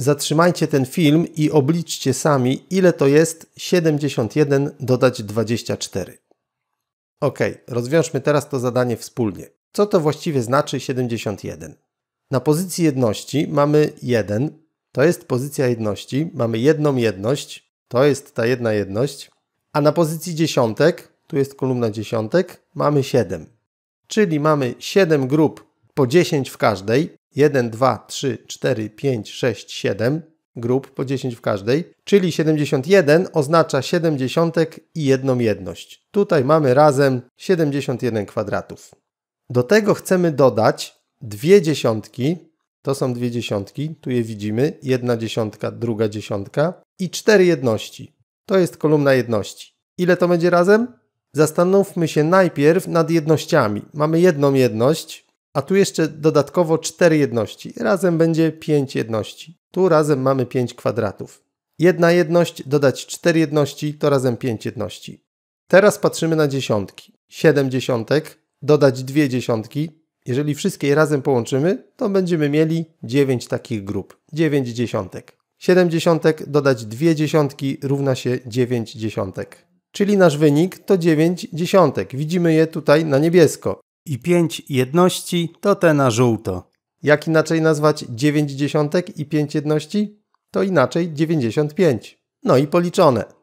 Zatrzymajcie ten film i obliczcie sami, ile to jest 71 dodać 24. Ok, rozwiążmy teraz to zadanie wspólnie. Co to właściwie znaczy 71? Na pozycji jedności mamy 1, to jest pozycja jedności, mamy jedną jedność, to jest ta jedna jedność, a na pozycji dziesiątek, tu jest kolumna dziesiątek, mamy 7. Czyli mamy 7 grup po 10 w każdej, 1, 2, 3, 4, 5, 6, 7 grup, po 10 w każdej, czyli 71 oznacza 70 i jedną jedność. Tutaj mamy razem 71 kwadratów. Do tego chcemy dodać dwie dziesiątki, to są dwie dziesiątki, tu je widzimy, jedna dziesiątka, druga dziesiątka i cztery jedności. To jest kolumna jedności. Ile to będzie razem? Zastanówmy się najpierw nad jednościami. Mamy jedną jedność, a tu jeszcze dodatkowo 4 jedności. Razem będzie 5 jedności. Tu razem mamy 5 kwadratów. Jedna jedność dodać 4 jedności to razem 5 jedności. Teraz patrzymy na dziesiątki. 7 dziesiątek dodać 2 dziesiątki. Jeżeli wszystkie je razem połączymy, to będziemy mieli 9 takich grup. 9 dziesiątek. 7 dziesiątek dodać 2 dziesiątki równa się 9 dziesiątek. Czyli nasz wynik to 9 dziesiątek. Widzimy je tutaj na niebiesko i 5 jedności to te na żółto. Jak inaczej nazwać 9 dziesiątek i 5 jedności? To inaczej 95. No i policzone.